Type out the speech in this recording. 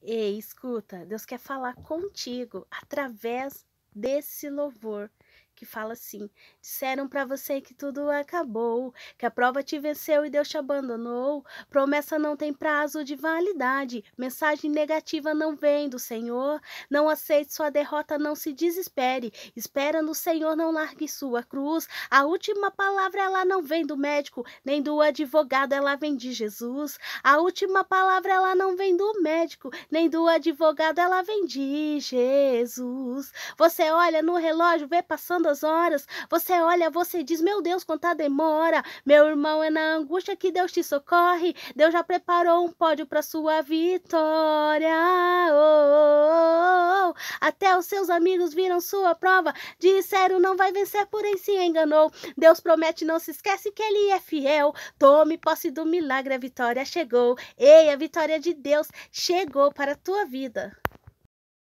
Ei, escuta, Deus quer falar contigo através desse louvor que fala assim: Disseram para você que tudo acabou, que a prova te venceu e Deus te abandonou. Promessa não tem prazo de validade, mensagem negativa não vem do Senhor. Não aceite sua derrota, não se desespere. Espera no Senhor, não largue sua cruz. A última palavra ela não vem do médico, nem do advogado, ela vem de Jesus. A última palavra ela não vem do médico, nem do advogado, ela vem de Jesus. Você olha no relógio, vê passando tantas horas. Você olha, você diz: Meu Deus, quanta demora. Meu irmão, é na angústia que Deus te socorre. Deus já preparou um pódio para sua vitória. Oh oh, oh, oh, oh, Até os seus amigos viram sua prova. Disseram: Não vai vencer, porém se enganou. Deus promete, não se esquece que ele é fiel. Tome posse do milagre, a vitória chegou. Ei, a vitória de Deus chegou para a tua vida.